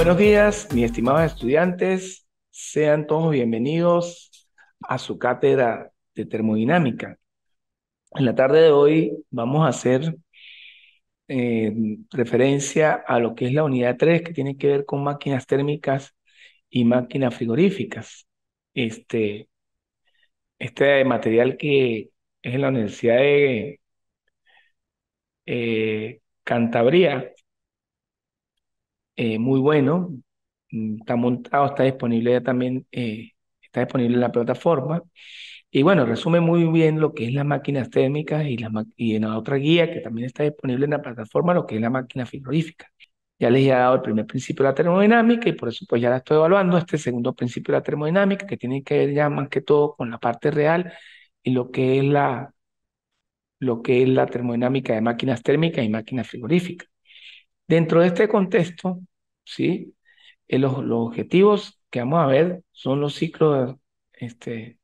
Buenos días, mis estimados estudiantes. Sean todos bienvenidos a su cátedra de termodinámica. En la tarde de hoy vamos a hacer eh, referencia a lo que es la unidad 3, que tiene que ver con máquinas térmicas y máquinas frigoríficas. Este, este material que es en la Universidad de eh, Cantabria eh, muy bueno. Mm, está montado, está disponible ya también, eh, está disponible en la plataforma. Y bueno, resume muy bien lo que es las máquinas térmicas y, la, y en la otra guía que también está disponible en la plataforma, lo que es la máquina frigorífica. Ya les he dado el primer principio de la termodinámica y por eso pues ya la estoy evaluando, este segundo principio de la termodinámica que tiene que ver ya más que todo con la parte real y lo que es la, lo que es la termodinámica de máquinas térmicas y máquinas frigoríficas. Dentro de este contexto, ¿sí? Eh, los, los, objetivos que vamos a ver son los ciclos, este,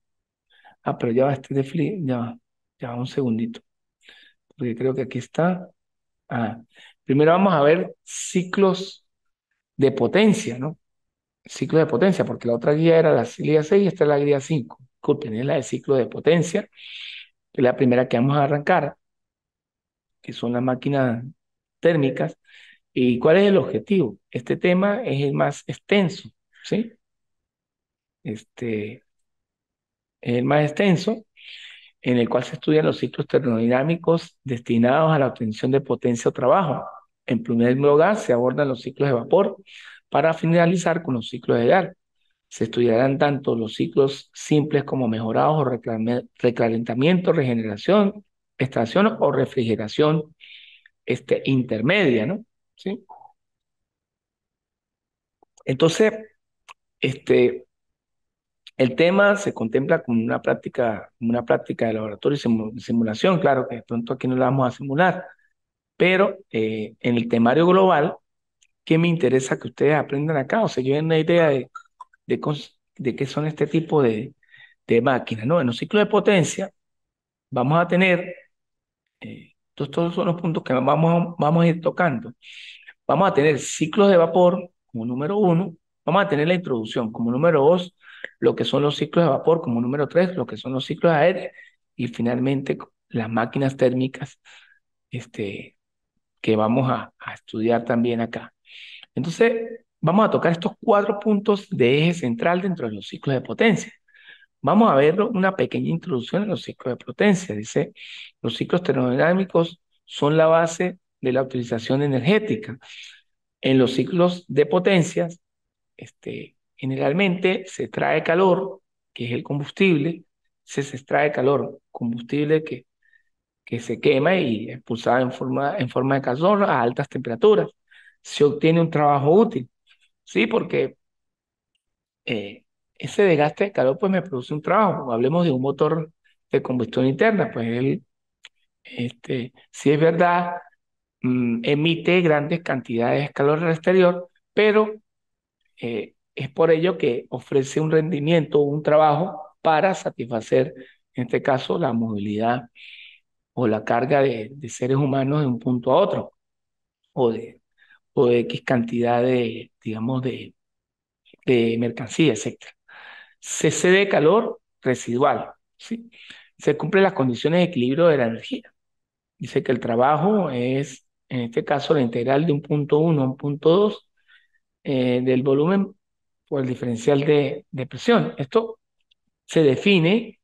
ah, pero ya va este de ya ya un segundito, porque creo que aquí está. Ah, primero vamos a ver ciclos de potencia, ¿no? Ciclos de potencia, porque la otra guía era la guía 6 y esta es la guía 5. Disculpen, es la de ciclo de potencia, es la primera que vamos a arrancar, que son las máquinas térmicas. ¿Y cuál es el objetivo? Este tema es el más extenso, ¿sí? Este es el más extenso en el cual se estudian los ciclos termodinámicos destinados a la obtención de potencia o trabajo. En primer lugar, se abordan los ciclos de vapor para finalizar con los ciclos de gas. Se estudiarán tanto los ciclos simples como mejorados o recalentamiento, regeneración, estación o refrigeración este, intermedia, ¿no? ¿sí? Entonces, este, el tema se contempla como una práctica, una práctica de laboratorio y simulación, claro que de pronto aquí no la vamos a simular, pero eh, en el temario global, ¿qué me interesa que ustedes aprendan acá? O sea, yo una idea de, de, qué son este tipo de, máquinas, ¿no? En los ciclos de potencia vamos a tener eh, entonces, todos son los puntos que vamos a, vamos a ir tocando. Vamos a tener ciclos de vapor como número uno, vamos a tener la introducción como número dos, lo que son los ciclos de vapor como número tres, lo que son los ciclos aéreos y finalmente las máquinas térmicas este, que vamos a estudiar también acá. Entonces, vamos a tocar estos cuatro puntos de eje central dentro de los ciclos de potencia. Vamos a ver una pequeña introducción en los ciclos de potencia. Dice, los ciclos termodinámicos son la base de la utilización energética. En los ciclos de potencias, este, generalmente se trae calor, que es el combustible, se extrae calor, combustible que, que se quema y expulsado en forma, en forma de calor a altas temperaturas. Se obtiene un trabajo útil, ¿sí? Porque eh, ese desgaste de calor pues me produce un trabajo. Hablemos de un motor de combustión interna, pues él, este, si es verdad, mm, emite grandes cantidades de calor al exterior, pero eh, es por ello que ofrece un rendimiento, un trabajo para satisfacer, en este caso, la movilidad o la carga de, seres humanos de un punto a otro, o de, o de X cantidad de, digamos, de, de mercancía, etc se de calor residual. ¿sí? Se cumplen las condiciones de equilibrio de la energía. Dice que el trabajo es, en este caso, la integral de un punto 1 a un punto 2 eh, del volumen por el diferencial de, de presión. Esto se define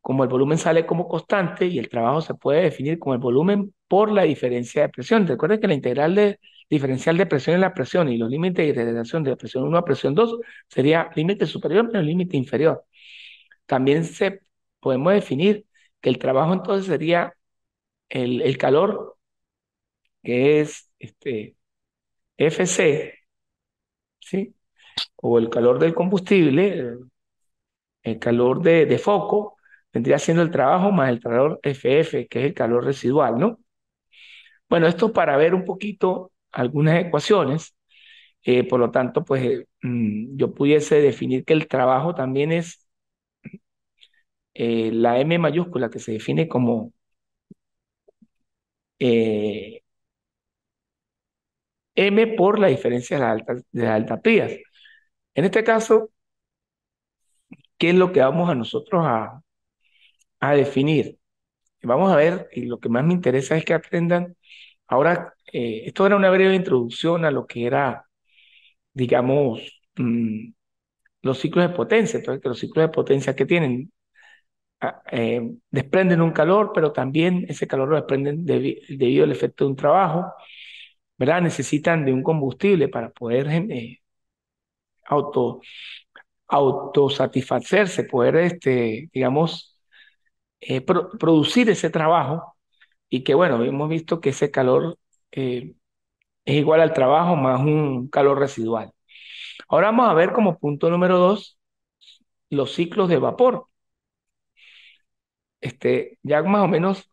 como el volumen sale como constante y el trabajo se puede definir como el volumen por la diferencia de presión. Recuerden que la integral de, diferencial de presión en la presión y los límites de relación de la presión 1 a presión 2 sería límite superior menos límite inferior. También se, podemos definir que el trabajo entonces sería el, calor, que es este, FC, ¿sí? o el calor del combustible, el calor de, de foco, vendría siendo el trabajo más el calor FF, que es el calor residual, ¿no? Bueno, esto para ver un poquito algunas ecuaciones, eh, por lo tanto, pues eh, mm, yo pudiese definir que el trabajo también es eh, la M mayúscula que se define como M por la diferencia de las altas, de En este caso, ¿qué es lo que vamos a nosotros a, a definir? Vamos a ver, y lo que más me interesa es que aprendan Ahora, eh, esto era una breve introducción a lo que era, digamos, mm, los ciclos de potencia. Entonces, que los ciclos de potencia que tienen ah, eh, desprenden un calor, pero también ese calor lo desprenden debido al efecto de un trabajo, ¿verdad? Necesitan de un combustible para poder eh, autosatisfacerse, poder, este, digamos, producir ese trabajo y que bueno, hemos visto que ese calor eh, es igual al trabajo más un calor residual. Ahora vamos a ver como punto número dos los ciclos de vapor. Este, ya más o menos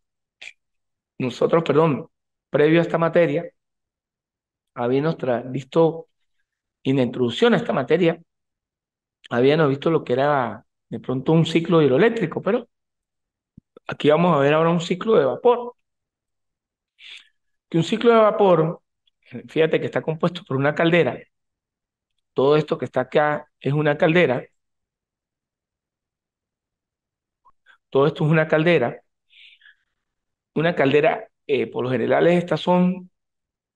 nosotros, perdón, previo a esta materia, habíamos visto en la introducción a esta materia, habíamos visto lo que era de pronto un ciclo hidroeléctrico, pero aquí vamos a ver ahora un ciclo de vapor un ciclo de vapor, fíjate que está compuesto por una caldera, todo esto que está acá es una caldera, todo esto es una caldera, una caldera, eh, por lo general estas son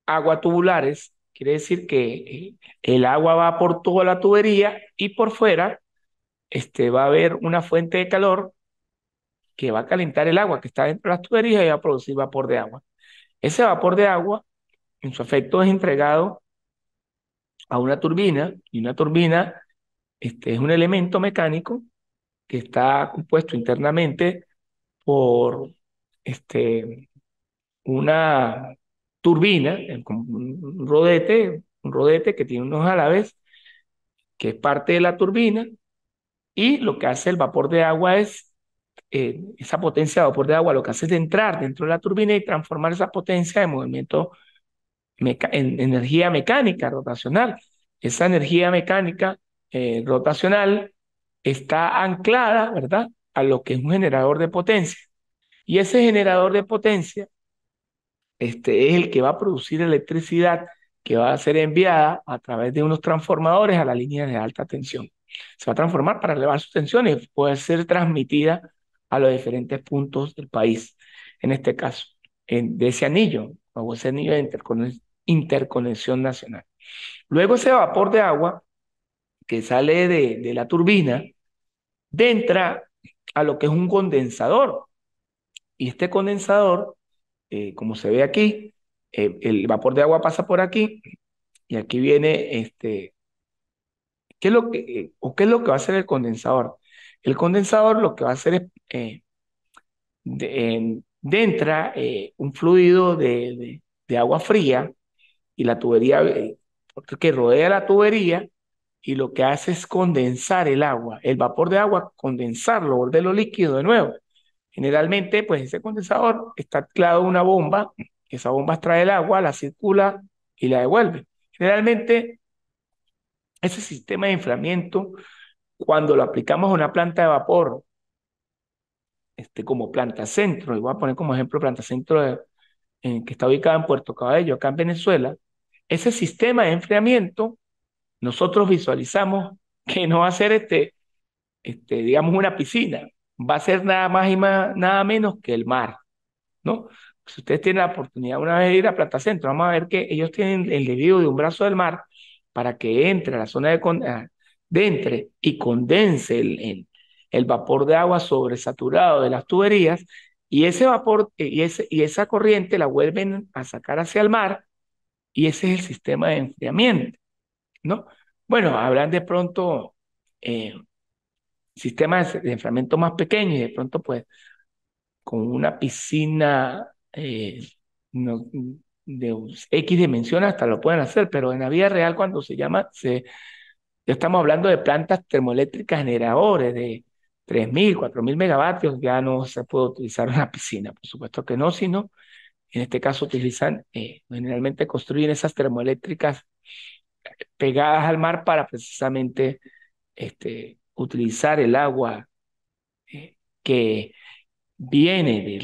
agua tubulares, quiere decir que eh, el agua va por toda la tubería y por fuera este, va a haber una fuente de calor que va a calentar el agua que está dentro de las tuberías y va a producir vapor de agua. Ese vapor de agua, en su efecto, es entregado a una turbina y una turbina este, es un elemento mecánico que está compuesto internamente por este, una turbina, eh, un rodete, un rodete que tiene unos alaves, que es parte de la turbina, y lo que hace el vapor de agua es eh, esa potencia de vapor de agua lo que hace es entrar dentro de la turbina y transformar esa potencia de movimiento en energía mecánica rotacional. Esa energía mecánica eh, rotacional está anclada, ¿verdad?, a lo que es un generador de potencia. Y ese generador de potencia este, es el que va a producir electricidad que va a ser enviada a través de unos transformadores a la línea de alta tensión. Se va a transformar para elevar sus tensiones, puede ser transmitida a los diferentes puntos del país, en este caso, en, de ese anillo, o ese anillo de interconexión, nacional. Luego ese vapor de agua que sale de, la turbina, entra a lo que es un condensador. Y este condensador, eh, como se ve aquí, eh, el vapor de agua pasa por aquí y aquí viene este... ¿Qué es, lo que, eh, o ¿Qué es lo que va a hacer el condensador? El condensador lo que va a hacer es eh, entra eh, un fluido de, agua fría y la tubería eh, Porque que rodea la tubería y lo que hace es condensar el agua, el vapor de agua, condensarlo, volverlo líquido de nuevo. Generalmente, pues ese condensador está anclado a una bomba, esa bomba extrae el agua, la circula y la devuelve. Generalmente, ese sistema de enfriamiento cuando lo aplicamos a una planta de vapor, este, como planta centro, y voy a poner como ejemplo planta centro que está ubicada en Puerto Cabello, acá en Venezuela, ese sistema de enfriamiento, nosotros visualizamos que no va a ser este, este, digamos, una piscina, va a ser nada más y más, nada menos que el mar, ¿no? Si ustedes tienen la oportunidad una vez de ir a planta Centro, vamos a ver que ellos tienen el debido de un brazo del mar para que entre a la zona de, entre y condense el, el, vapor de agua sobresaturado de las tuberías y ese vapor eh, y, ese, y esa corriente la vuelven a sacar hacia el mar y ese es el sistema de enfriamiento, ¿no? Bueno, habrán de pronto eh, sistemas de enfriamiento más pequeños y de pronto pues con una piscina eh, de X dimensión hasta lo pueden hacer, pero en la vida real cuando se llama, se, ya estamos hablando de plantas termoeléctricas generadores de 3.000, 4.000 megavatios. Ya no se puede utilizar una piscina, por supuesto que no, sino en este caso utilizan, eh, generalmente construyen esas termoeléctricas pegadas al mar para precisamente este, utilizar el agua eh, que viene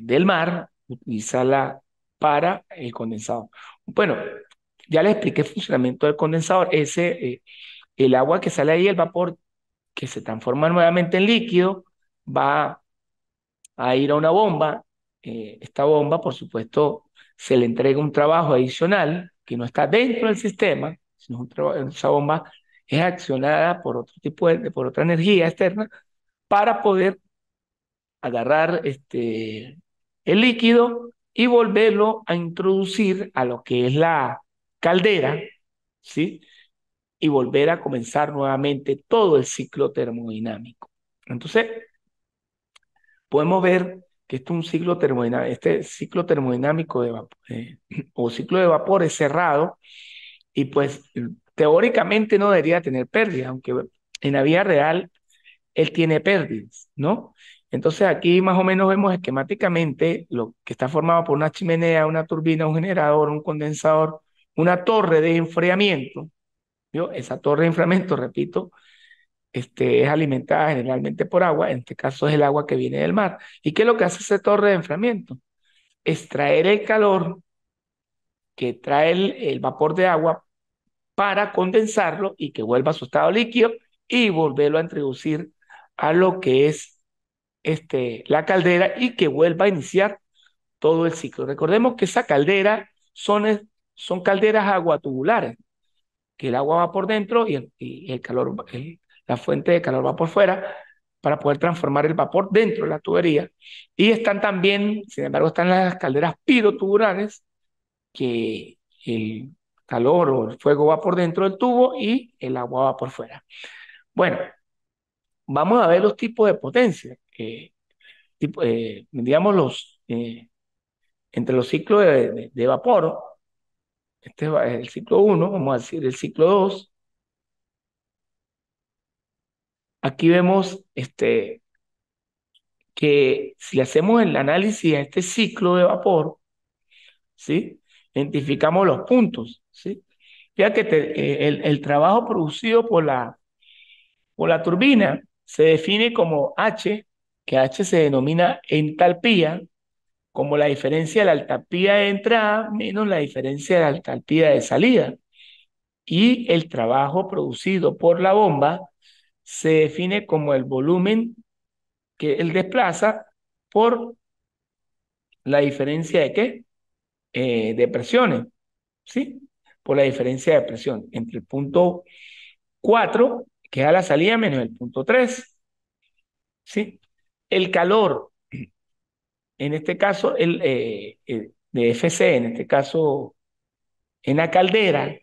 del mar, utilizarla para el condensado. Bueno, ya les expliqué el funcionamiento del condensador. Ese, eh, el agua que sale ahí, el vapor que se transforma nuevamente en líquido, va a ir a una bomba. Eh, esta bomba, por supuesto, se le entrega un trabajo adicional que no está dentro del sistema, sino un esa bomba es accionada por otro tipo de, por otra energía externa para poder agarrar este, el líquido y volverlo a introducir a lo que es la, caldera, ¿sí? Y volver a comenzar nuevamente todo el ciclo termodinámico. Entonces, podemos ver que este, un ciclo termodinámico, este ciclo termodinámico de vapor, eh, o ciclo de vapor es cerrado y pues teóricamente no debería tener pérdidas, aunque en la vida real él tiene pérdidas, ¿no? Entonces aquí más o menos vemos esquemáticamente lo que está formado por una chimenea, una turbina, un generador, un condensador, una torre de enfriamiento. Esa torre de enfriamiento, repito, este, es alimentada generalmente por agua, en este caso es el agua que viene del mar. ¿Y qué es lo que hace esa torre de enfriamiento? Extraer el calor que trae el, vapor de agua para condensarlo y que vuelva a su estado líquido y volverlo a introducir a lo que es este, la caldera y que vuelva a iniciar todo el ciclo. Recordemos que esa caldera son son calderas agua tubulares que el agua va por dentro y, el, calor, la fuente de calor va por fuera para poder transformar el vapor dentro de la tubería. Y están también, sin embargo, están las calderas pirotubulares, que el calor o el fuego va por dentro del tubo y el agua va por fuera. Bueno, vamos a ver los tipos de potencia, eh, tipo, eh, digamos los, eh, entre los ciclos de vapor este es el ciclo 1, vamos a decir el ciclo 2. Aquí vemos este, que si hacemos el análisis de este ciclo de vapor, ¿sí? identificamos los puntos. ¿sí? Ya que eh, el, trabajo producido por la, por la turbina se define como H, que H se denomina entalpía, como la diferencia de la altapía de entrada menos la diferencia de la altalpía de salida. Y el trabajo producido por la bomba se define como el volumen que él desplaza por la diferencia de qué? Eh, de presiones, ¿sí? Por la diferencia de presión entre el punto 4, que es la salida, menos el punto 3, ¿sí? El calor en este caso, el, eh, eh, de FC, en este caso, en la caldera,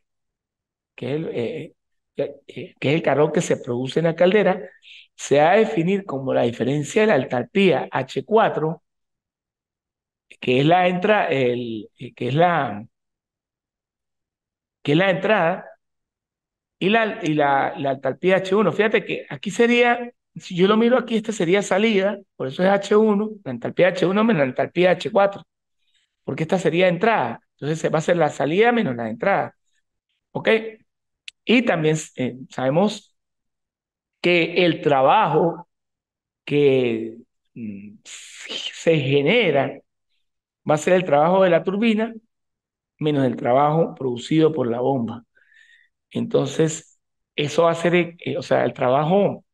que es el, eh, que el carbón que se produce en la caldera, se va a definir como la diferencia de la altarpía H4, que es la entra, el, que es la que la entrada, y la, y la, la H1. Fíjate que aquí sería si yo lo miro aquí, esta sería salida, por eso es H1, la entalpía H1 menos la entalpía H4, porque esta sería entrada. Entonces va a ser la salida menos la entrada. ¿Ok? Y también eh, sabemos que el trabajo que mm, se genera va a ser el trabajo de la turbina menos el trabajo producido por la bomba. Entonces, eso va a ser, eh, o sea, el trabajo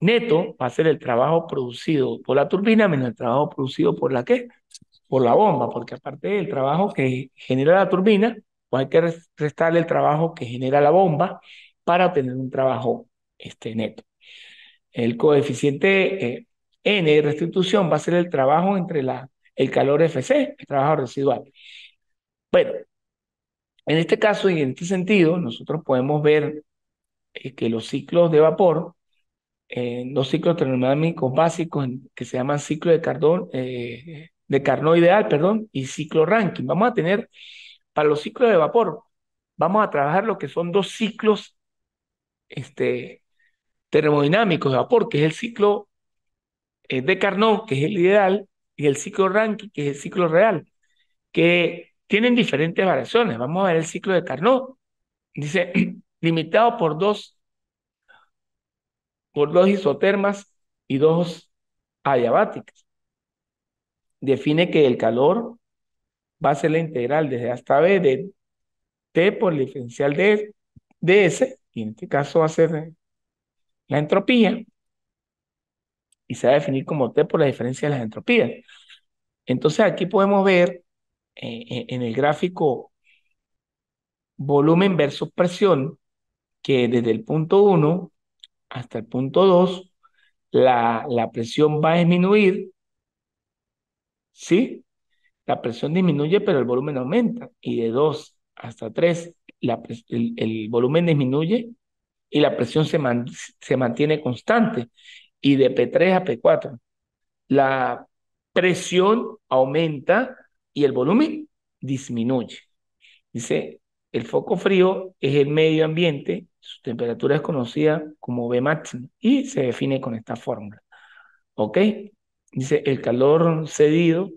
neto va a ser el trabajo producido por la turbina menos el trabajo producido por la qué? Por la bomba, porque aparte del trabajo que genera la turbina, pues hay que restarle el trabajo que genera la bomba para tener un trabajo este, neto. El coeficiente eh, N de restitución va a ser el trabajo entre la, el calor FC, el trabajo residual. Bueno, en este caso y en este sentido, nosotros podemos ver eh, que los ciclos de vapor en eh, dos ciclos termodinámicos básicos que se llaman ciclo de, Cardón, eh, de Carnot ideal perdón, y ciclo ranking. Vamos a tener, para los ciclos de vapor, vamos a trabajar lo que son dos ciclos este, termodinámicos de vapor, que es el ciclo eh, de Carnot, que es el ideal, y el ciclo ranking, que es el ciclo real, que tienen diferentes variaciones. Vamos a ver el ciclo de Carnot. Dice, limitado por dos por dos isotermas y dos adiabáticas. Define que el calor va a ser la integral desde hasta B de T por la diferencial de, S, y en este caso va a ser la entropía, y se va a definir como T por la diferencia de las entropías. Entonces aquí podemos ver eh, eh, en el gráfico volumen versus presión que desde el punto 1 hasta el punto 2, la, la presión va a disminuir, ¿sí? La presión disminuye, pero el volumen aumenta. Y de 2 hasta 3, el, volumen disminuye y la presión se, se mantiene constante. Y de P3 a P4, la presión aumenta y el volumen disminuye. Dice, el foco frío es el medio ambiente su temperatura es conocida como B máximo y se define con esta fórmula. ¿Ok? Dice, el calor cedido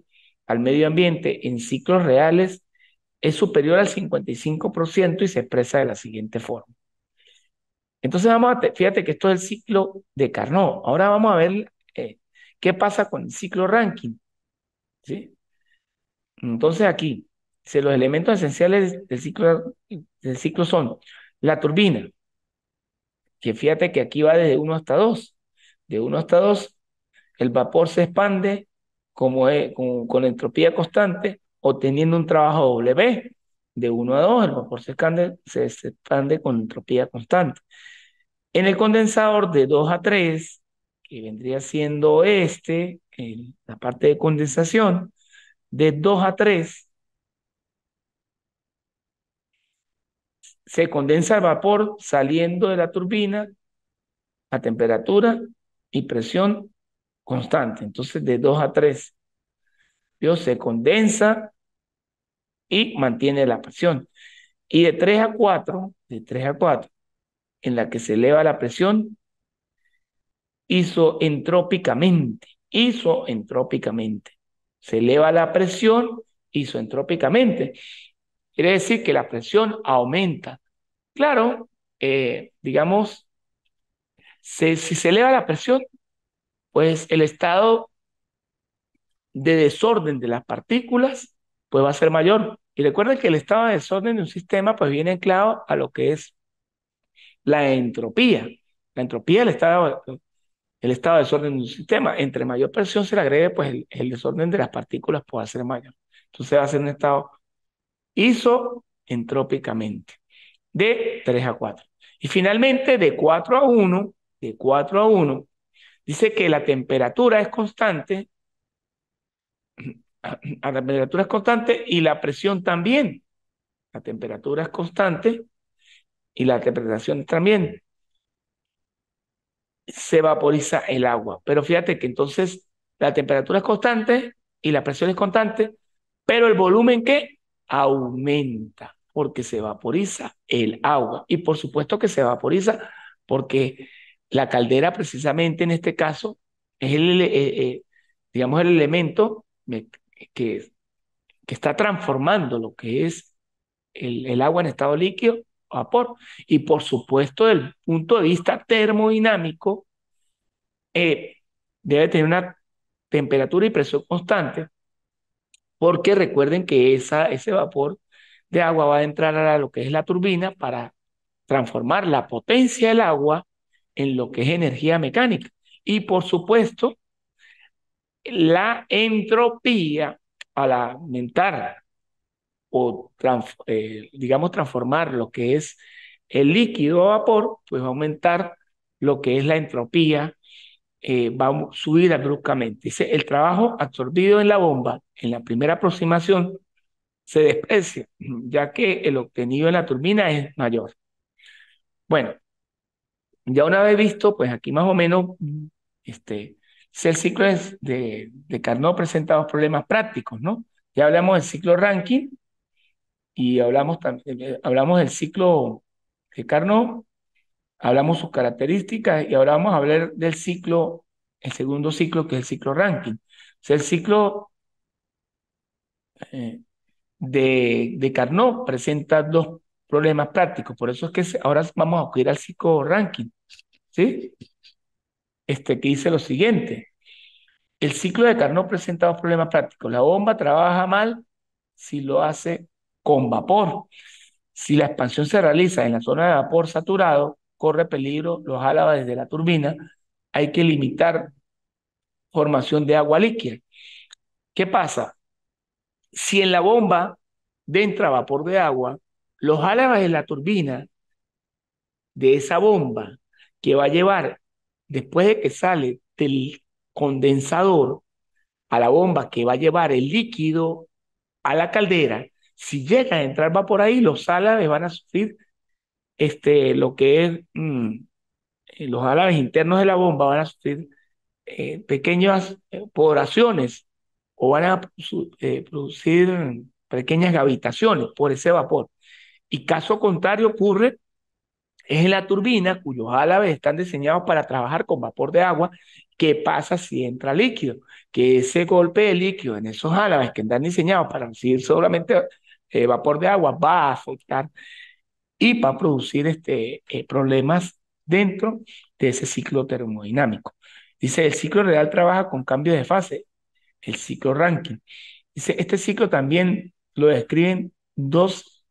al medio ambiente en ciclos reales es superior al 55% y se expresa de la siguiente forma. Entonces vamos a, fíjate que esto es el ciclo de Carnot. Ahora vamos a ver eh, qué pasa con el ciclo ranking. ¿Sí? Entonces aquí, si los elementos esenciales del ciclo, del ciclo son la turbina. Que fíjate que aquí va desde 1 hasta 2. De 1 hasta 2, el vapor se expande con, entropía constante, obteniendo un trabajo W. De 1 a 2, el vapor se expande, con entropía constante. En el condensador de 2 a 3, que vendría siendo este, la parte de condensación, de 2 a 3, se condensa el vapor saliendo de la turbina a temperatura y presión constante. Entonces, de 2 a 3. Dios se condensa y mantiene la presión. Y de 3 a 4, de 3 a 4, en la que se eleva la presión isoentrópicamente, isoentrópicamente. Se eleva la presión isoentrópicamente. Quiere decir que la presión aumenta. Claro, eh, digamos, si se eleva la presión, pues el estado de desorden de las partículas pues va a ser mayor. Y recuerden que el estado de desorden de un sistema pues viene anclado a lo que es la entropía. La entropía el estado, el estado de desorden de un sistema. Entre mayor presión se le agregue, pues el, desorden de las partículas puede ser mayor. Entonces va a ser un estado hizo entrópicamente. de 3 a 4. Y finalmente, de 4 a 1, de 4 a 1, dice que la temperatura es constante, ah, la temperatura es constante y la presión también. La temperatura es constante y la temperatura también. Se vaporiza el agua. Pero fíjate que entonces la temperatura es constante y la presión es constante, pero el volumen que aumenta porque se vaporiza el agua. Y por supuesto que se vaporiza porque la caldera precisamente en este caso es el, eh, eh, digamos, el elemento que, que está transformando lo que es el, agua en estado líquido o vapor. Y por supuesto, desde el punto de vista termodinámico, eh, debe tener una temperatura y presión constante porque recuerden que ese vapor de agua va a entrar a lo que es la turbina para transformar la potencia del agua en lo que es energía mecánica. Y por supuesto, la entropía al aumentar o, eh, digamos, transformar lo que es el líquido a vapor, pues va a aumentar lo que es la entropía eh, va a subir abruptamente, Dice, el trabajo absorbido en la bomba en la primera aproximación se desprecia, ya que el obtenido en la turbina es mayor. Bueno, ya una vez visto, pues aquí más o menos este, el ciclo de, de Carnot presenta dos problemas prácticos, ¿no? Ya hablamos del ciclo ranking y hablamos, eh, hablamos del ciclo de Carnot Hablamos sus características y ahora vamos a hablar del ciclo, el segundo ciclo, que es el ciclo ranking. O sea, el ciclo eh, de, de Carnot presenta dos problemas prácticos. Por eso es que ahora vamos a acudir al ciclo ranking. ¿Sí? Este que dice lo siguiente. El ciclo de Carnot presenta dos problemas prácticos. La bomba trabaja mal si lo hace con vapor. Si la expansión se realiza en la zona de vapor saturado, corre peligro, los álabas desde la turbina, hay que limitar formación de agua líquida. ¿Qué pasa? Si en la bomba entra vapor de agua, los álabas de la turbina de esa bomba que va a llevar después de que sale del condensador a la bomba que va a llevar el líquido a la caldera, si llega a entrar vapor ahí, los álabes van a sufrir este, lo que es mm, eh, los álabes internos de la bomba van a sufrir eh, pequeñas eh, poblaciones o van a producir pequeñas gravitaciones por ese vapor. Y caso contrario ocurre es en la turbina cuyos álabes están diseñados para trabajar con vapor de agua. ¿Qué pasa si entra líquido? Que ese golpe de líquido en esos álabes que están diseñados para recibir solamente vapor de agua va a afectar y va a producir este, eh, problemas dentro de ese ciclo termodinámico. Dice, el ciclo real trabaja con cambios de fase, el ciclo ranking. Dice, este ciclo también lo describen dos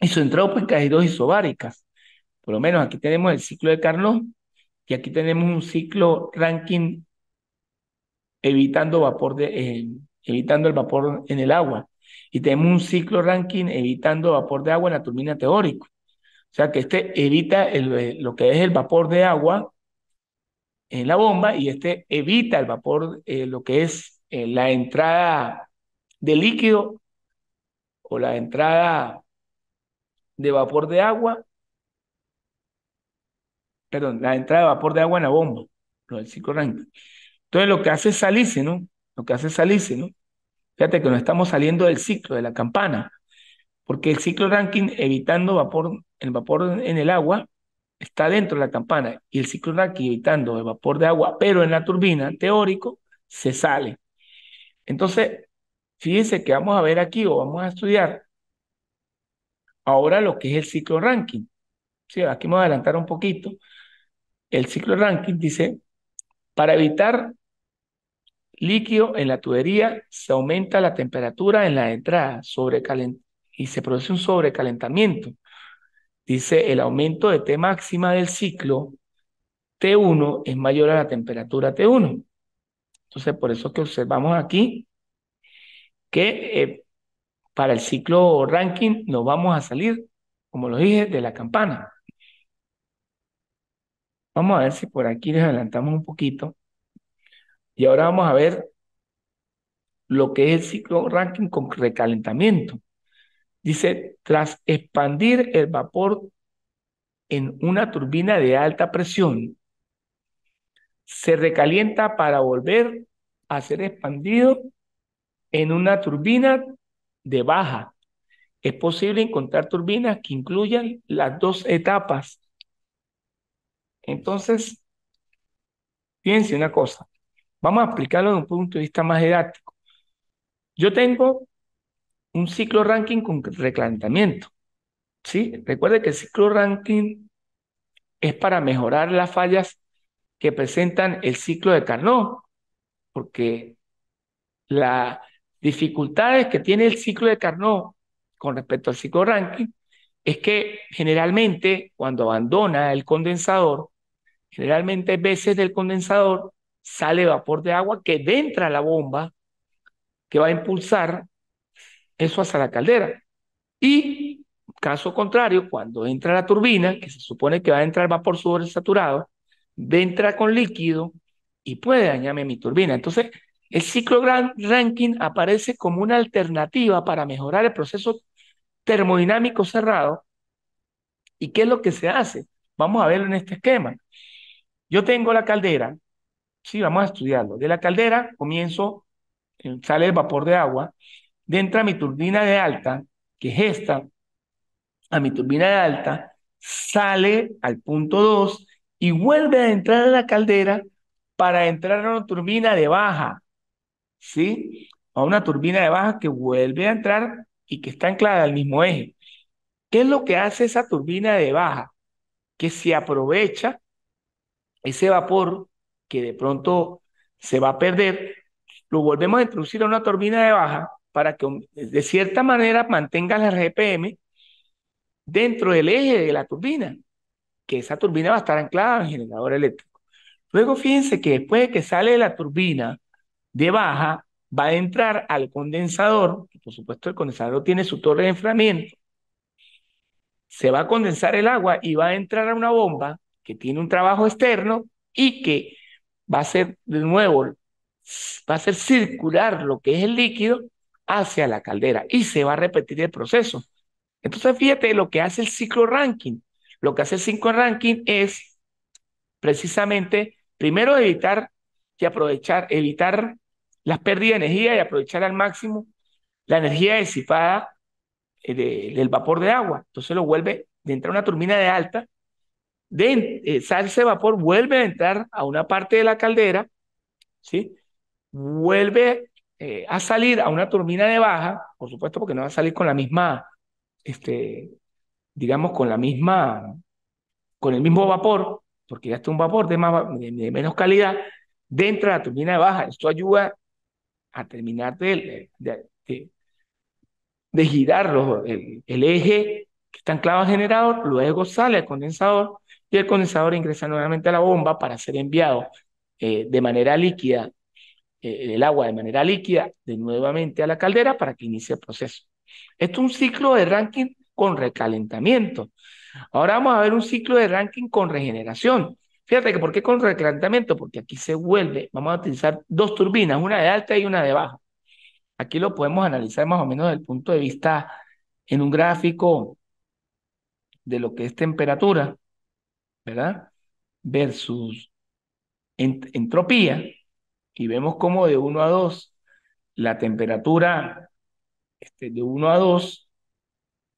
isoentrópicas y dos isobáricas. Por lo menos aquí tenemos el ciclo de Carnot y aquí tenemos un ciclo ranking evitando vapor de, eh, evitando el vapor en el agua. Y tenemos un ciclo ranking evitando vapor de agua en la turbina teórico. O sea que este evita eh, lo que es el vapor de agua en la bomba y este evita el vapor, eh, lo que es eh, la entrada de líquido o la entrada de vapor de agua, perdón, la entrada de vapor de agua en la bomba, lo del ciclo ranking. Entonces lo que hace es salirse, ¿no? Lo que hace es salirse, ¿no? Fíjate que nos estamos saliendo del ciclo de la campana, porque el ciclo ranking evitando vapor, el vapor en el agua está dentro de la campana y el ciclo ranking evitando el vapor de agua, pero en la turbina teórico se sale. Entonces, fíjense que vamos a ver aquí o vamos a estudiar ahora lo que es el ciclo ranking. aquí me voy a adelantar un poquito. El ciclo ranking dice, para evitar líquido en la tubería, se aumenta la temperatura en la entrada y se produce un sobrecalentamiento. Dice, el aumento de T máxima del ciclo T1 es mayor a la temperatura T1. Entonces, por eso que observamos aquí que eh, para el ciclo ranking nos vamos a salir, como lo dije, de la campana. Vamos a ver si por aquí les adelantamos un poquito. Y ahora vamos a ver lo que es el ciclo ranking con recalentamiento. Dice, tras expandir el vapor en una turbina de alta presión, se recalienta para volver a ser expandido en una turbina de baja. Es posible encontrar turbinas que incluyan las dos etapas. Entonces, piense una cosa. Vamos a explicarlo desde un punto de vista más didáctico. Yo tengo un ciclo ranking con reclantamiento. ¿sí? Recuerde que el ciclo ranking es para mejorar las fallas que presentan el ciclo de Carnot, porque las dificultades que tiene el ciclo de Carnot con respecto al ciclo ranking es que generalmente cuando abandona el condensador, generalmente veces del condensador sale vapor de agua que entra a la bomba que va a impulsar eso hacia la caldera. Y caso contrario, cuando entra la turbina, que se supone que va a entrar vapor sobresaturado, entra con líquido y puede dañarme mi turbina. Entonces, el ciclo Grand Ranking aparece como una alternativa para mejorar el proceso termodinámico cerrado. ¿Y qué es lo que se hace? Vamos a verlo en este esquema. Yo tengo la caldera, Sí, vamos a estudiarlo. De la caldera comienzo, eh, sale el vapor de agua, entra mi turbina de alta, que es esta, a mi turbina de alta, sale al punto 2 y vuelve a entrar a la caldera para entrar a una turbina de baja, ¿sí? A una turbina de baja que vuelve a entrar y que está anclada al mismo eje. ¿Qué es lo que hace esa turbina de baja? Que se aprovecha ese vapor que de pronto se va a perder, lo volvemos a introducir a una turbina de baja para que de cierta manera mantenga la RPM dentro del eje de la turbina, que esa turbina va a estar anclada el generador eléctrico. Luego fíjense que después de que sale de la turbina de baja, va a entrar al condensador, por supuesto el condensador tiene su torre de enfriamiento, se va a condensar el agua y va a entrar a una bomba que tiene un trabajo externo y que va a ser de nuevo, va a ser circular lo que es el líquido hacia la caldera y se va a repetir el proceso. Entonces, fíjate lo que hace el ciclo ranking. Lo que hace el ciclo ranking es precisamente, primero, evitar que aprovechar, evitar las pérdidas de energía y aprovechar al máximo la energía disipada eh, del vapor de agua. Entonces lo vuelve, de entrar una turbina de alta, eh, sale ese vapor vuelve a entrar a una parte de la caldera, ¿sí? Vuelve eh, a salir a una turbina de baja, por supuesto porque no va a salir con la misma, este, digamos, con la misma, con el mismo vapor, porque ya está un vapor de, menos calidad, dentro de la turbina de baja. Esto ayuda a terminar de, de, girar el, el eje que está anclado al generador, luego sale al condensador y el condensador ingresa nuevamente a la bomba para ser enviado eh, de manera líquida, eh, el agua de manera líquida, de nuevamente a la caldera para que inicie el proceso. Esto es un ciclo de ranking con recalentamiento. Ahora vamos a ver un ciclo de ranking con regeneración. Fíjate que, ¿por qué con recalentamiento? Porque aquí se vuelve, vamos a utilizar dos turbinas, una de alta y una de baja. Aquí lo podemos analizar más o menos desde el punto de vista en un gráfico de lo que es temperatura. ¿verdad? Versus entropía, y vemos cómo de 1 a 2, la temperatura este, de 1 a 2,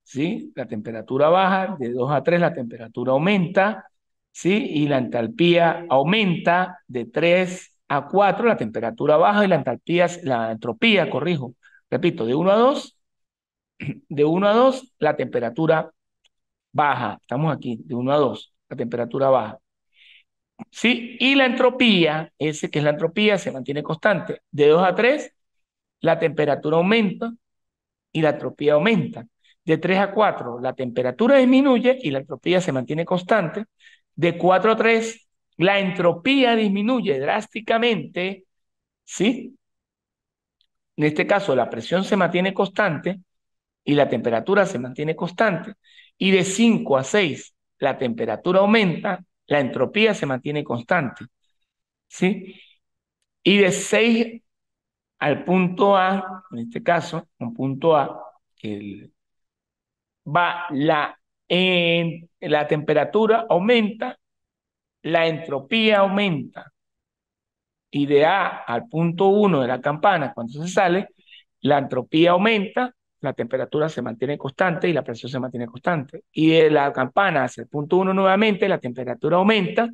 ¿sí? La temperatura baja, de 2 a 3 la temperatura aumenta, ¿sí? Y la entalpía aumenta de 3 a 4, la temperatura baja y la entalpía, la entropía, corrijo, repito, de 1 a 2, de 1 a 2 la temperatura baja, estamos aquí, de 1 a 2 la temperatura baja. ¿Sí? Y la entropía, ese que es la entropía, se mantiene constante. De 2 a 3, la temperatura aumenta y la entropía aumenta. De 3 a 4, la temperatura disminuye y la entropía se mantiene constante. De 4 a 3, la entropía disminuye drásticamente, ¿sí? En este caso, la presión se mantiene constante y la temperatura se mantiene constante. Y de 5 a 6, la temperatura aumenta, la entropía se mantiene constante. ¿Sí? Y de 6 al punto A, en este caso, un punto A, va la, en, la temperatura aumenta, la entropía aumenta. Y de A al punto 1 de la campana, cuando se sale, la entropía aumenta, la temperatura se mantiene constante y la presión se mantiene constante. Y de la campana hacia el punto 1 nuevamente, la temperatura aumenta,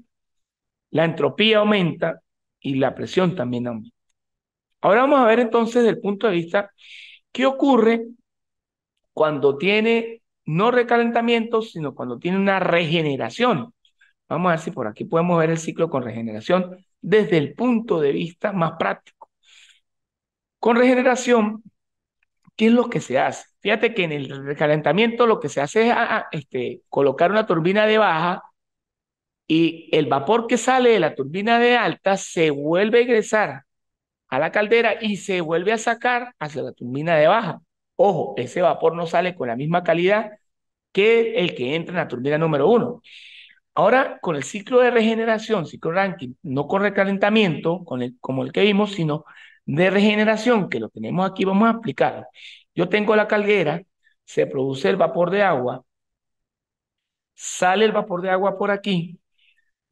la entropía aumenta y la presión también aumenta. Ahora vamos a ver entonces desde el punto de vista qué ocurre cuando tiene no recalentamiento, sino cuando tiene una regeneración. Vamos a ver si por aquí podemos ver el ciclo con regeneración desde el punto de vista más práctico. Con regeneración ¿Qué es lo que se hace? Fíjate que en el recalentamiento lo que se hace es ah, ah, este, colocar una turbina de baja y el vapor que sale de la turbina de alta se vuelve a ingresar a la caldera y se vuelve a sacar hacia la turbina de baja. Ojo, ese vapor no sale con la misma calidad que el que entra en la turbina número uno. Ahora, con el ciclo de regeneración, ciclo ranking, no con recalentamiento, como el que vimos, sino de regeneración, que lo tenemos aquí, vamos a aplicar. Yo tengo la caldera, se produce el vapor de agua, sale el vapor de agua por aquí,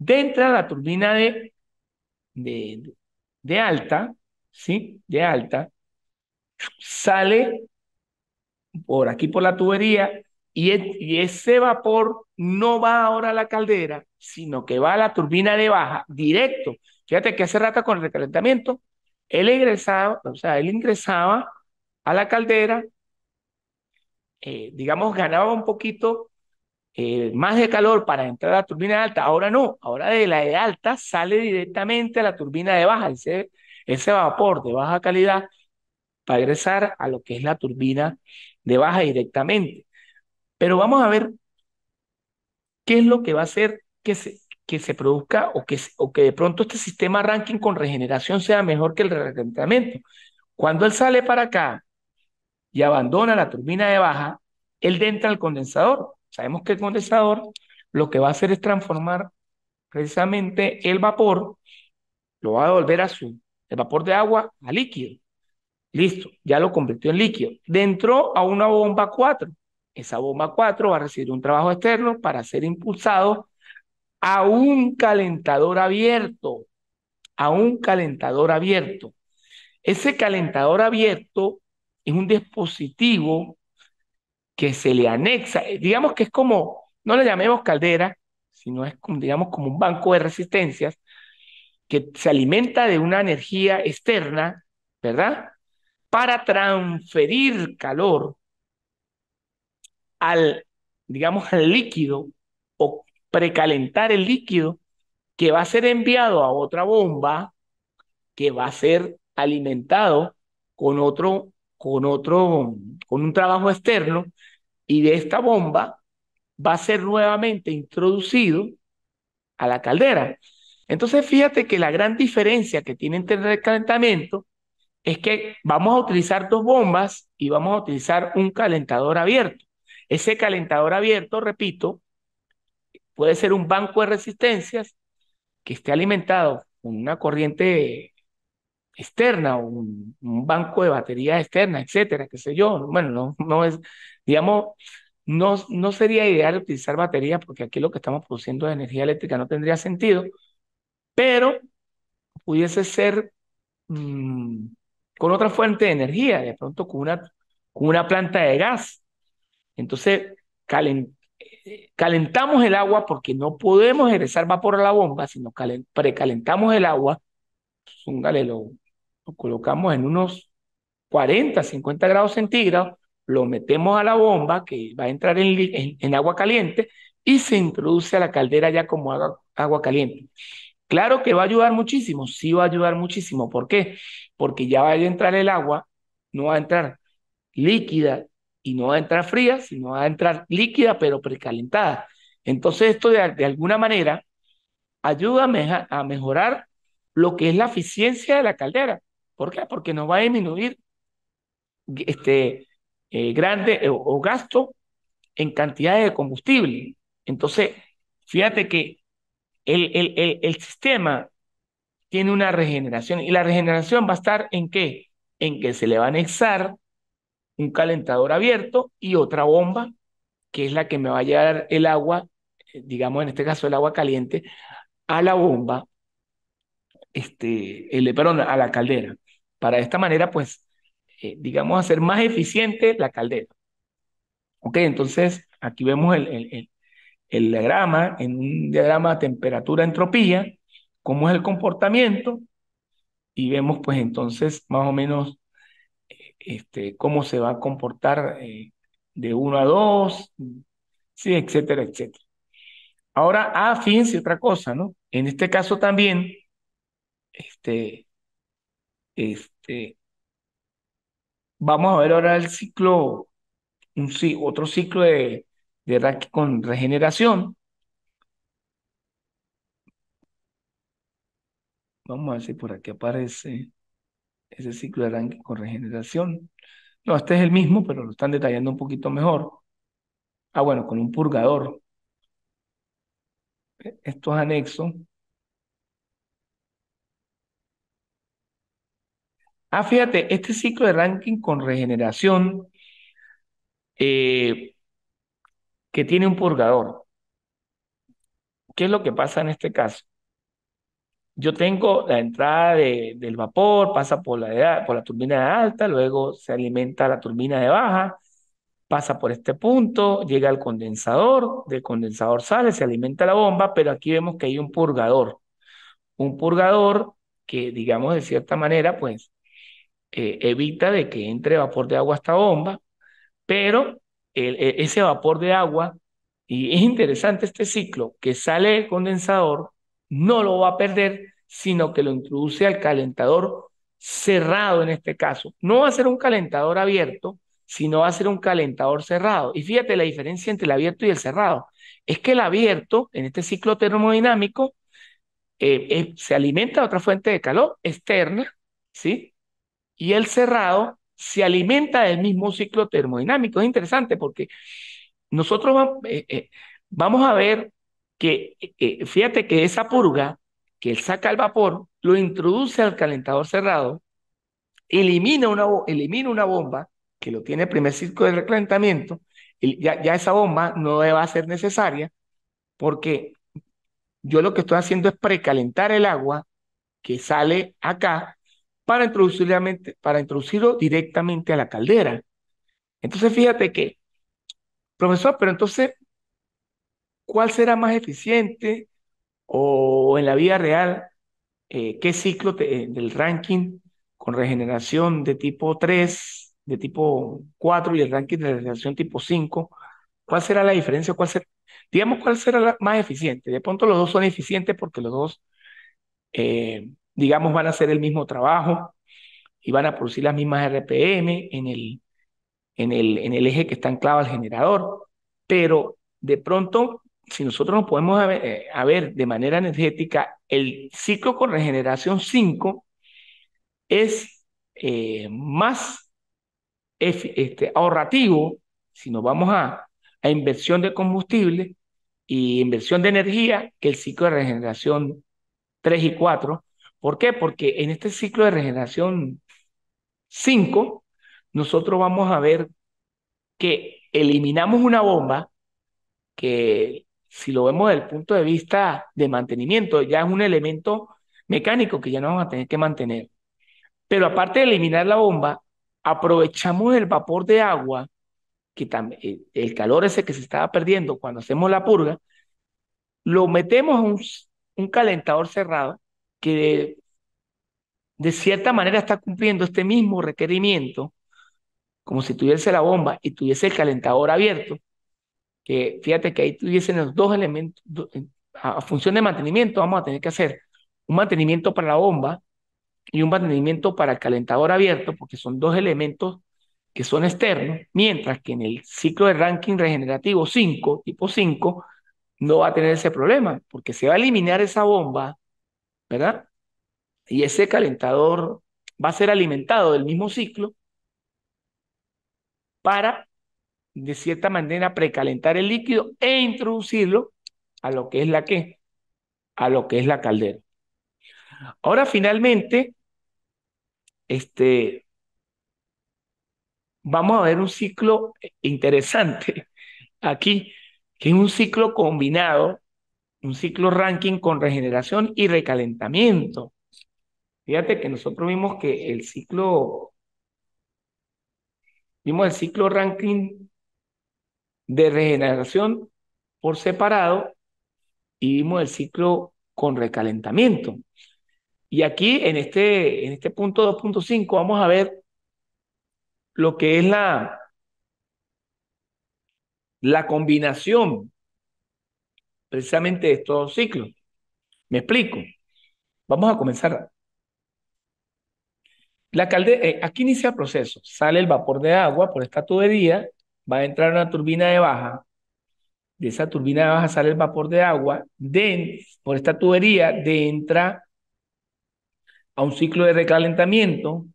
entra la turbina de, de, de alta, ¿sí? De alta, sale por aquí por la tubería y, y, ese vapor no va ahora a la caldera, sino que va a la turbina de baja directo. Fíjate que hace rata con el recalentamiento él o sea, él ingresaba a la caldera, eh, digamos, ganaba un poquito eh, más de calor para entrar a la turbina de alta. Ahora no, ahora de la de alta sale directamente a la turbina de baja, ese, ese vapor de baja calidad para ingresar a lo que es la turbina de baja directamente. Pero vamos a ver qué es lo que va a hacer que se, que se produzca o que, o que de pronto este sistema ranking con regeneración sea mejor que el regentamiento. Cuando él sale para acá y abandona la turbina de baja, él entra al condensador. Sabemos que el condensador lo que va a hacer es transformar precisamente el vapor, lo va a devolver a su, el vapor de agua a líquido. Listo, ya lo convirtió en líquido. Dentro a una bomba 4. Esa bomba 4 va a recibir un trabajo externo para ser impulsado a un calentador abierto, a un calentador abierto. Ese calentador abierto es un dispositivo que se le anexa, eh, digamos que es como, no le llamemos caldera, sino es como, digamos como un banco de resistencias que se alimenta de una energía externa, ¿verdad? Para transferir calor al, digamos, al líquido o precalentar el líquido que va a ser enviado a otra bomba que va a ser alimentado con otro con otro con un trabajo externo y de esta bomba va a ser nuevamente introducido a la caldera. Entonces fíjate que la gran diferencia que tiene entre el calentamiento es que vamos a utilizar dos bombas y vamos a utilizar un calentador abierto. Ese calentador abierto, repito, puede ser un banco de resistencias que esté alimentado con una corriente externa, un, un banco de baterías externa, etcétera, qué sé yo. Bueno, no, no es, digamos, no, no sería ideal utilizar baterías porque aquí lo que estamos produciendo de energía eléctrica no tendría sentido, pero pudiese ser mm, con otra fuente de energía, de pronto con una, con una planta de gas. Entonces, calen, calentamos el agua porque no podemos ingresar vapor a la bomba, sino precalentamos el agua, un lo, colocamos en unos 40, 50 grados centígrados, lo metemos a la bomba que va a entrar en, agua caliente y se introduce a la caldera ya como agua, agua caliente. Claro que va a ayudar muchísimo, sí va a ayudar muchísimo. ¿Por qué? Porque ya va a entrar el agua, no va a entrar líquida, y no va a entrar fría, sino va a entrar líquida pero precalentada. Entonces esto de, alguna manera ayuda a, mejorar lo que es la eficiencia de la caldera. ¿Por qué? Porque nos va a disminuir este eh, grande eh, o, gasto en cantidades de combustible. Entonces, fíjate que el, el, el, sistema tiene una regeneración y la regeneración va a estar en qué? En que se le va a anexar un calentador abierto y otra bomba, que es la que me va a llevar el agua, eh, digamos en este caso el agua caliente, a la bomba, este, el, perdón, a la caldera. Para de esta manera, pues, eh, digamos, hacer más eficiente la caldera. Ok, entonces aquí vemos el, el, el, el diagrama, en un diagrama temperatura-entropía, cómo es el comportamiento, y vemos pues entonces más o menos este, cómo se va a comportar eh, de uno a dos, sí, etcétera, etcétera. Ahora, ah, fíjense otra cosa, ¿no? En este caso también, este, este, vamos a ver ahora el ciclo, un, otro ciclo de, de con regeneración. Vamos a ver si por aquí aparece ese ciclo de ranking con regeneración. No, este es el mismo, pero lo están detallando un poquito mejor. Ah, bueno, con un purgador. E, Esto es anexo. Ah, fíjate, este ciclo de ranking con regeneración eh, que tiene un purgador. ¿Qué es lo que pasa en este caso? yo tengo la entrada del vapor, pasa por la, por la turbina de alta, luego se alimenta la turbina de baja, pasa por este punto, llega al condensador, del condensador sale, se alimenta la bomba, pero aquí vemos que hay un purgador, un purgador que, digamos, de cierta manera, pues eh, evita de que entre vapor de agua a esta bomba, pero e, ese vapor de agua, y es interesante este ciclo, que sale el condensador, no lo va a perder, sino que lo introduce al calentador cerrado en este caso. No va a ser un calentador abierto, sino va a ser un calentador cerrado. Y fíjate la diferencia entre el abierto y el cerrado. Es que el abierto, en este ciclo termodinámico, eh, eh, se alimenta de otra fuente de calor externa, ¿sí? Y el cerrado se alimenta del mismo ciclo termodinámico. Es interesante porque nosotros eh, vamos a ver que eh, fíjate que esa purga, que él saca el vapor, lo introduce al calentador cerrado, elimina una, elimina una bomba que lo tiene el primer circo de recalentamiento, ya, esa bomba no va a ser necesaria porque yo lo que estoy haciendo es precalentar el agua que sale acá para introducirlo, para introducirlo directamente a la caldera. Entonces, fíjate que, profesor, pero entonces ¿cuál será más eficiente o en la vida real? Eh, ¿Qué ciclo eh, del ranking con regeneración de tipo 3, de tipo 4 y el ranking de regeneración tipo 5? ¿Cuál será la diferencia? ¿Cuál digamos, cuál será la más eficiente? De pronto los dos son eficientes porque los dos, eh, digamos, van a hacer el mismo trabajo y van a producir las mismas RPM en el, en el, en el eje que está anclado al generador, pero de pronto si nosotros nos podemos eh, eh, ver, de manera energética, el ciclo con regeneración 5 es eh, más este, ahorrativo si nos vamos a, a inversión de combustible y inversión de energía que el ciclo de regeneración 3 y 4. ¿Por qué? Porque en este ciclo de regeneración 5, nosotros vamos a ver que eliminamos una bomba que si lo vemos desde el punto de vista de mantenimiento, ya es un elemento mecánico que ya no vamos a tener que mantener. Pero aparte de eliminar la bomba, aprovechamos el vapor de agua, que eh, el calor ese que se estaba perdiendo cuando hacemos la purga, lo metemos a un, calentador cerrado que de cierta manera está cumpliendo este mismo requerimiento, como si tuviese la bomba y tuviese el calentador abierto, que fíjate que ahí tuviesen los dos elementos, eh, a, función de mantenimiento, vamos a tener que hacer un mantenimiento para la bomba y un mantenimiento para el calentador abierto, porque son dos elementos que son externos, mientras que en el ciclo de ranking regenerativo 5, tipo 5, no va a tener ese problema, porque se va a eliminar esa bomba, ¿verdad? Y ese calentador va a ser alimentado del mismo ciclo para de cierta manera precalentar el líquido e introducirlo a lo que es la qué... a lo que es la caldera. Ahora finalmente este vamos a ver un ciclo interesante aquí, que es un ciclo combinado, un ciclo ranking con regeneración y recalentamiento. Fíjate que nosotros vimos que el ciclo vimos el ciclo ranking de regeneración por separado y vimos el ciclo con recalentamiento. Y aquí en este, en este punto 2.5 vamos a ver lo que es la, la combinación precisamente de estos ciclos. Me explico. Vamos a comenzar. La eh, aquí inicia el proceso. Sale el vapor de agua por esta tubería va a entrar una turbina de baja, de esa turbina de baja sale el vapor de agua, por esta tubería, de entra a un ciclo de recalentamiento,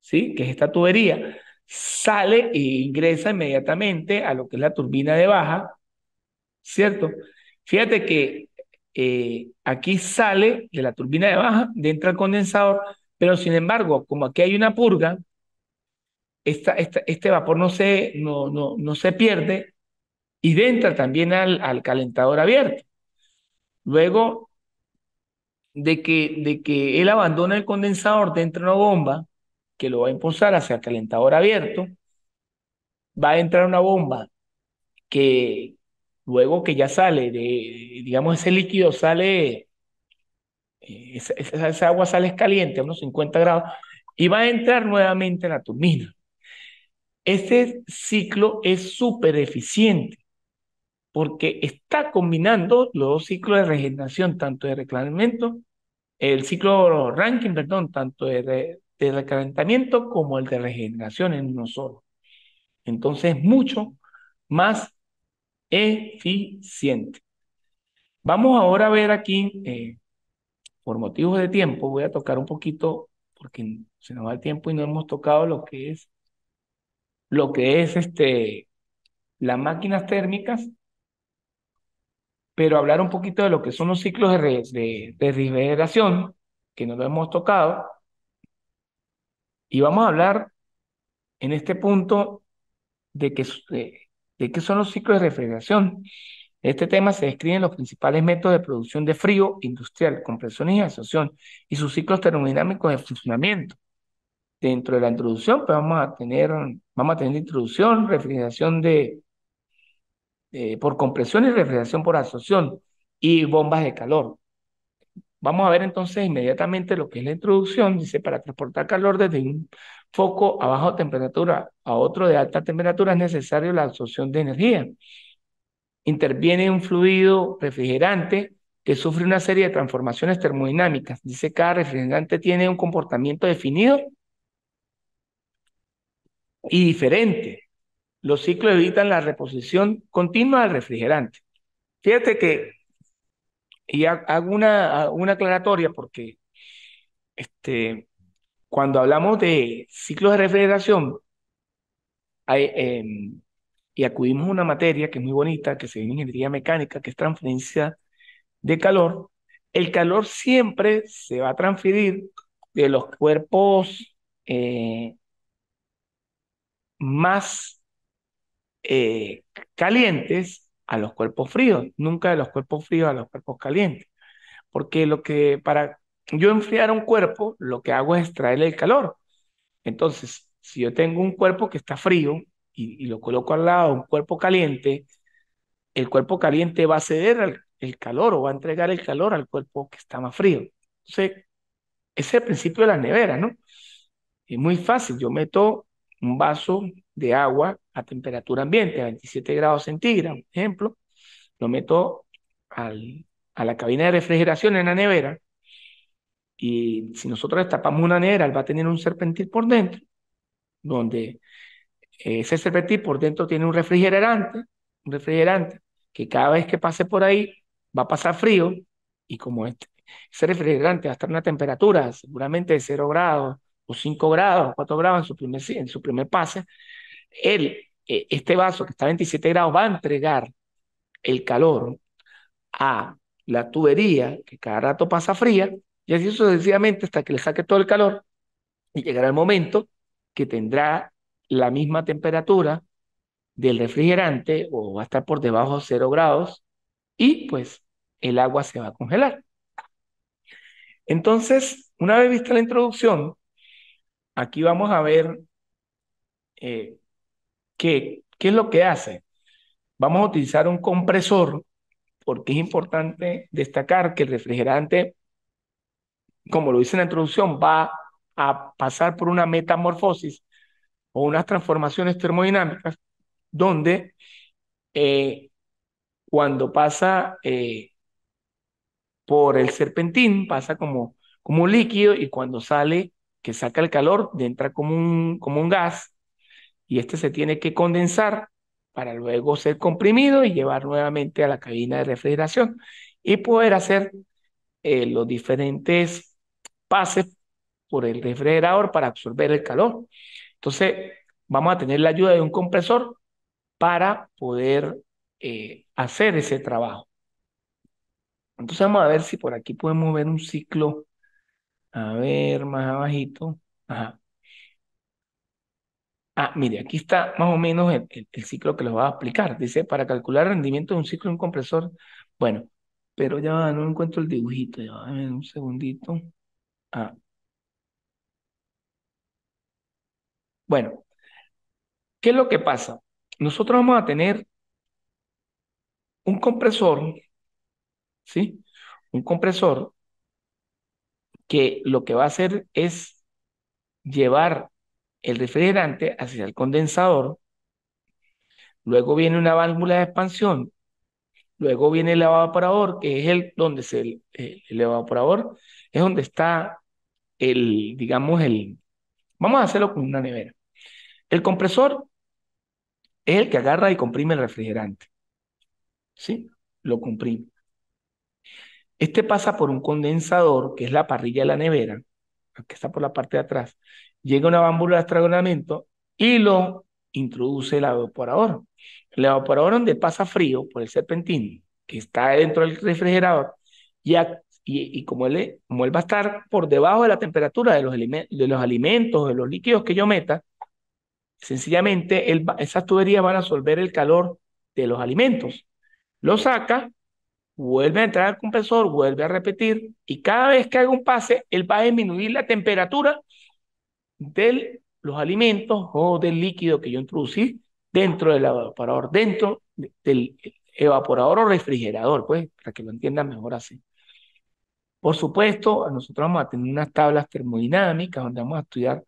¿sí? que es esta tubería, sale e ingresa inmediatamente a lo que es la turbina de baja, ¿cierto? Fíjate que eh, aquí sale de la turbina de baja, de entra el condensador, pero sin embargo, como aquí hay una purga, este vapor no se, no, no, se pierde y entra también al, al calentador abierto. Luego de que, de que él abandona el condensador dentro de una bomba que lo va a impulsar hacia el calentador abierto, va a entrar una bomba que luego que ya sale, de, digamos, ese líquido sale, eh, esa, agua sale caliente a unos 50 grados, y va a entrar nuevamente en la turbina. Ese ciclo es súper eficiente porque está combinando los dos ciclos de regeneración, tanto de reclamamiento, el ciclo ranking, perdón, tanto de, recalentamiento como el de regeneración en uno solo. Entonces, es mucho más eficiente. Vamos ahora a ver aquí, eh, por motivos de tiempo, voy a tocar un poquito, porque se nos va el tiempo y no hemos tocado lo que es lo que es este, las máquinas térmicas, pero hablar un poquito de lo que son los ciclos de, refrigeración, que no lo hemos tocado, y vamos a hablar en este punto de qué de, son los ciclos de refrigeración. este tema se describen los principales métodos de producción de frío industrial, compresión y asociación y sus ciclos termodinámicos de funcionamiento dentro de la introducción, pues vamos a tener, vamos a tener introducción, refrigeración de, por compresión y refrigeración por absorción y bombas de calor. Vamos a ver entonces inmediatamente lo que es la introducción. Dice, para transportar calor desde un foco a baja temperatura a otro de alta temperatura es necesario la absorción de energía. Interviene un fluido refrigerante que sufre una serie de transformaciones termodinámicas. Dice, cada refrigerante tiene un comportamiento definido y diferente. Los ciclos evitan la reposición continua del refrigerante. Fíjate que, y hago una, aclaratoria porque este, cuando hablamos de ciclos de refrigeración, hay, em, y acudimos a una materia que es muy bonita, que se llama ingeniería mecánica, que es transferencia de calor, el calor siempre se va a transferir de los cuerpos eh, más eh, calientes a los cuerpos fríos, nunca de los cuerpos fríos a los cuerpos calientes. Porque lo que para yo enfriar un cuerpo, lo que hago es extraerle el calor. Entonces, si yo tengo un cuerpo que está frío y, lo coloco al lado de un cuerpo caliente, el cuerpo caliente va a ceder el calor o va a entregar el calor al cuerpo que está más frío. Entonces, ese es el principio de la nevera, ¿no? Es muy fácil. Yo meto un vaso de agua a temperatura ambiente, a 27 grados centígrados, por ejemplo, lo meto al, a la cabina de refrigeración en la nevera y si nosotros tapamos una nevera, él va a tener un serpentil por dentro, donde eh, ese serpentil por dentro tiene un refrigerante, un refrigerante que cada vez que pase por ahí va a pasar frío y como este, ese refrigerante va a estar en una temperatura seguramente de 0 grados, o 5 grados, 4 grados en su primer, en su primer pase, e, este vaso que está a 27 grados va a entregar el calor a la tubería que cada rato pasa fría y así sucesivamente hasta que le saque todo el calor y llegará el momento que tendrá la misma temperatura del refrigerante o va a estar por debajo de 0 grados y pues el agua se va a congelar. Entonces, una vez vista la introducción, Aquí vamos a ver eh, qué, es lo que hace. Vamos a utilizar un compresor porque es importante destacar que el refrigerante, como lo dice en la introducción, va a pasar por una metamorfosis o unas transformaciones termodinámicas donde eh, cuando pasa eh, por el serpentín pasa como, como un líquido y cuando sale que saca el calor, entra como un, como un gas y este se tiene que condensar para luego ser comprimido y llevar nuevamente a la cabina de refrigeración y poder hacer eh, los diferentes pases por el refrigerador para absorber el calor. Entonces, vamos a tener la ayuda de un compresor para poder eh, hacer ese trabajo. Entonces, vamos a ver si por aquí podemos ver un ciclo a ver, más abajito. Ajá. Ah, mire, aquí está más o menos el, ciclo que les va a explicar. Dice, para calcular el rendimiento de un ciclo de un compresor. Bueno, pero ya no encuentro el dibujito. Ya, un segundito. Ah. Bueno, ¿qué es lo que pasa? Nosotros vamos a tener un compresor, ¿sí? Un compresor que lo que va a hacer es llevar el refrigerante hacia el condensador, luego viene una válvula de expansión, luego viene el evaporador, que es el donde se, el, eh, evaporador es donde está el, digamos, el, vamos a hacerlo con una nevera. El compresor es el que agarra y comprime el refrigerante. ¿Sí? Lo comprime. Este pasa por un condensador, que es la parrilla de la nevera, que está por la parte de atrás. Llega una válvula de estragonamiento y lo introduce el evaporador. El evaporador donde pasa frío por el serpentín, que está dentro del refrigerador, y, y, como, él, como, va a estar por debajo de la temperatura de los, de los alimentos, de los líquidos que yo meta, sencillamente esas tuberías van a absorber el calor de los alimentos. Lo saca vuelve a entrar al compresor, vuelve a repetir y cada vez que haga un pase, él va a disminuir la temperatura de los alimentos o del líquido que yo introducí dentro del evaporador, dentro del evaporador o refrigerador, pues, para que lo entiendan mejor así. Por supuesto, nosotros vamos a tener unas tablas termodinámicas donde vamos a estudiar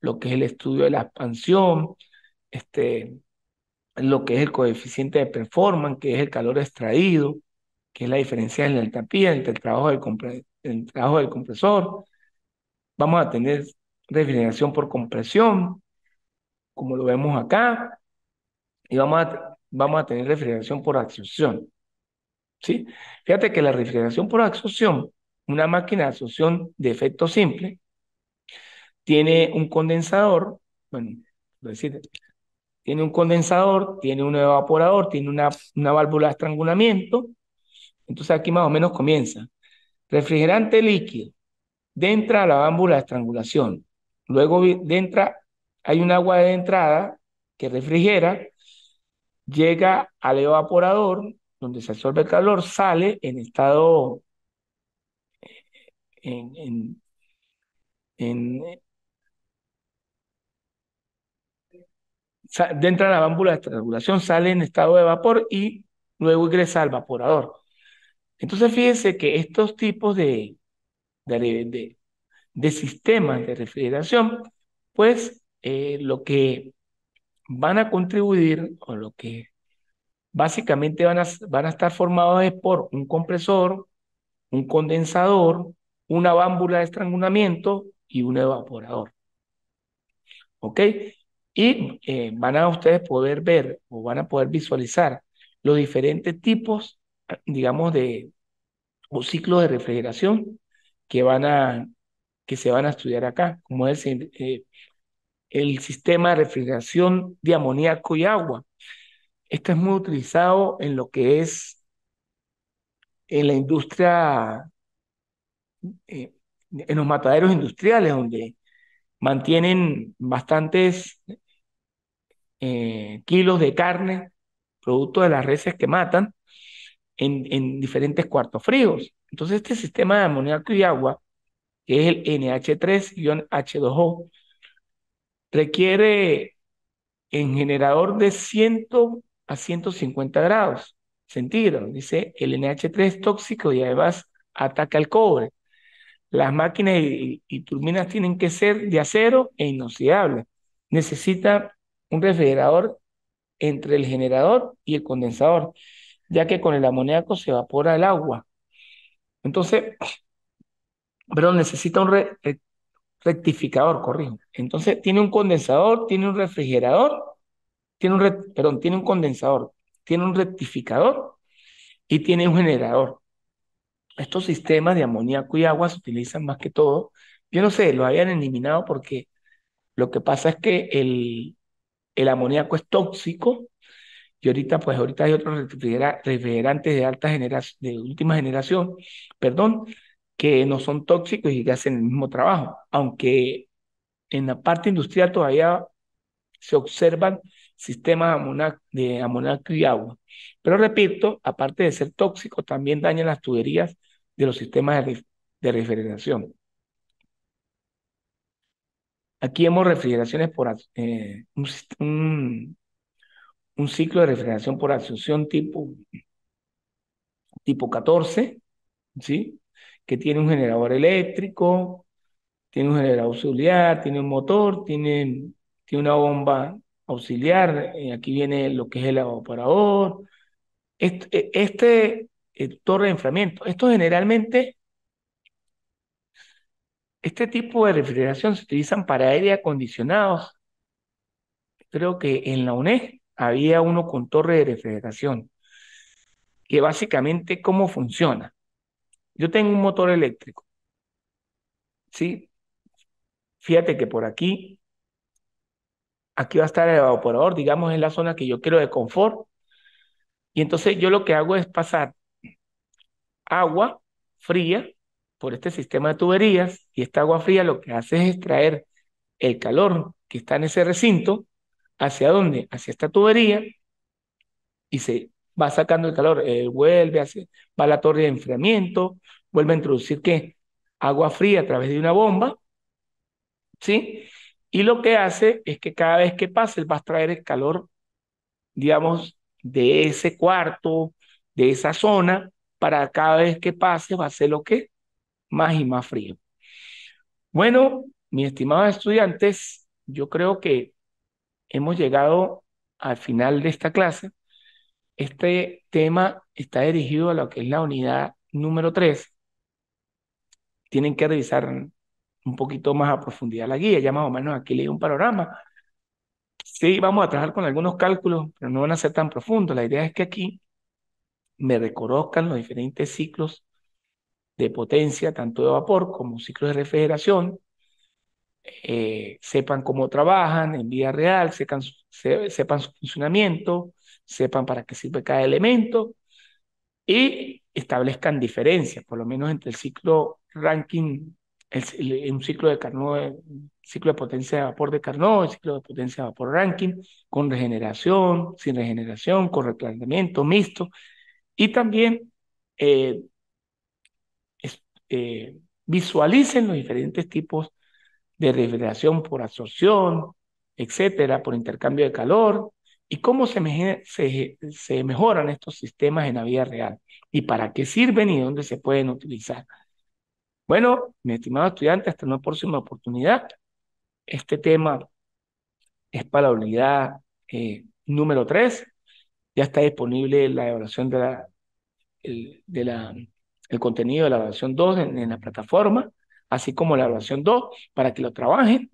lo que es el estudio de la expansión, este, lo que es el coeficiente de performance, que es el calor extraído, que es la diferencia en la entre el trabajo del, el trabajo del compresor. Vamos a tener refrigeración por compresión, como lo vemos acá, y vamos a, vamos a tener refrigeración por absorción. ¿sí? Fíjate que la refrigeración por absorción, una máquina de absorción de efecto simple, tiene un condensador, bueno, decir, tiene un condensador, tiene un evaporador, tiene una, una válvula de estrangulamiento entonces aquí más o menos comienza. Refrigerante líquido. De la válvula de estrangulación. Luego entra, hay un agua de entrada que refrigera, llega al evaporador, donde se absorbe el calor, sale en estado eh, en, en, la válvula de estrangulación, sale en estado de vapor y luego ingresa al evaporador. Entonces fíjense que estos tipos de, de, sistemas de refrigeración, pues eh, lo que van a contribuir o lo que básicamente van a, van a estar formados es por un compresor, un condensador, una válvula de estrangulamiento y un evaporador. ¿Ok? Y eh, van a ustedes poder ver o van a poder visualizar los diferentes tipos Ah, digamos, de un ciclo de refrigeración que van a que se van a estudiar acá, como es el, eh, sistema de refrigeración de amoníaco y agua. Esto es muy utilizado en lo que es en la industria, eh, en los mataderos industriales, donde mantienen bastantes eh, kilos de carne, producto de las reses que matan, en, diferentes cuartos fríos. Entonces, este sistema de amoníaco y agua, que es el NH3-H2O, requiere en generador de 100 a 150 grados centígrados. Dice, el NH3 es tóxico y además ataca al cobre. Las máquinas y, y, turbinas tienen que ser de acero e inoxidable. Necesita un refrigerador entre el generador y el condensador ya que con el amoníaco se evapora el agua. Entonces, perdón, necesita un rectificador, corrijo. Entonces, tiene un condensador, tiene un refrigerador, tiene un, perdón, tiene un condensador, tiene un rectificador y tiene un generador. Estos sistemas de amoníaco y agua se utilizan más que todo. Yo no sé, lo habían eliminado porque lo que pasa es que el, el amoníaco es tóxico y ahorita, pues ahorita hay otros refrigerantes de alta generación, de última generación, perdón, que no son tóxicos y que hacen el mismo trabajo, aunque en la parte industrial todavía se observan sistemas de amoníaco y agua. Pero repito, aparte de ser tóxico, también dañan las tuberías de los sistemas de, refrigeración. Aquí hemos refrigeraciones por eh, un, un ciclo de refrigeración por asunción tipo, tipo 14, ¿sí? que tiene un generador eléctrico, tiene un generador auxiliar, tiene un motor, tiene, tiene una bomba auxiliar, eh, aquí viene lo que es el evaporador, e-, este, eh, torre de enfriamiento, esto generalmente, este tipo de refrigeración se utilizan para aire acondicionados, creo que en la UNED había uno con torre de refrigeración, que básicamente cómo funciona. Yo tengo un motor eléctrico, ¿sí? Fíjate que por aquí, aquí va a estar el evaporador, digamos, en la zona que yo quiero de confort. Y entonces yo lo que hago es pasar agua fría por este sistema de tuberías y esta agua fría lo que hace es extraer el calor que está en ese recinto ¿Hacia dónde? Hacia esta tubería y se va sacando el calor. Él eh, vuelve, va a la torre de enfriamiento, vuelve a introducir qué? Agua fría a través de una bomba, ¿sí? Y lo que hace es que cada vez que pase, él va a traer el calor, digamos, de ese cuarto, de esa zona, para cada vez que pase va a ser lo que más y más frío. Bueno, mis estimados estudiantes, yo creo que Hemos llegado al final de esta clase. Este tema está dirigido a lo que es la unidad número 3. Tienen que revisar un poquito más a profundidad la guía, ya más o menos aquí leí un panorama. Sí, vamos a trabajar con algunos cálculos, pero no van a ser tan profundos. La idea es que aquí me reconozcan los diferentes ciclos de potencia, tanto de vapor como ciclos de refrigeración, eh, sepan cómo trabajan en vía real, sepan, su funcionamiento, sepan para qué sirve cada elemento y establezcan diferencias, por lo menos entre el ciclo ranking, un ciclo de Carnot, eh, ciclo de potencia de vapor de Carnot, el ciclo de potencia de vapor ranking, con regeneración, sin regeneración, con replanteamiento, mixto, y también eh, visualicen los diferentes tipos de refrigeración por absorción, etcétera, por intercambio de calor, y cómo se, se, mejoran estos sistemas en la vida real y para qué sirven y dónde se pueden utilizar. Bueno, mi estimado estudiante, hasta una próxima oportunidad. Este tema es para la unidad eh, número 3. Ya está disponible la evaluación de la, el, de la, el contenido de la evaluación 2 en la plataforma así como la oración 2, para que lo trabajen.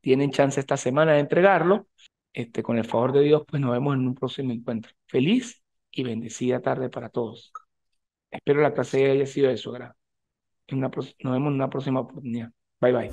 Tienen chance esta semana de entregarlo. Este, con el favor de Dios, pues nos vemos en un próximo encuentro. Feliz y bendecida tarde para todos. Espero la clase haya sido de su agrado. nos vemos en una próxima oportunidad. Bye bye.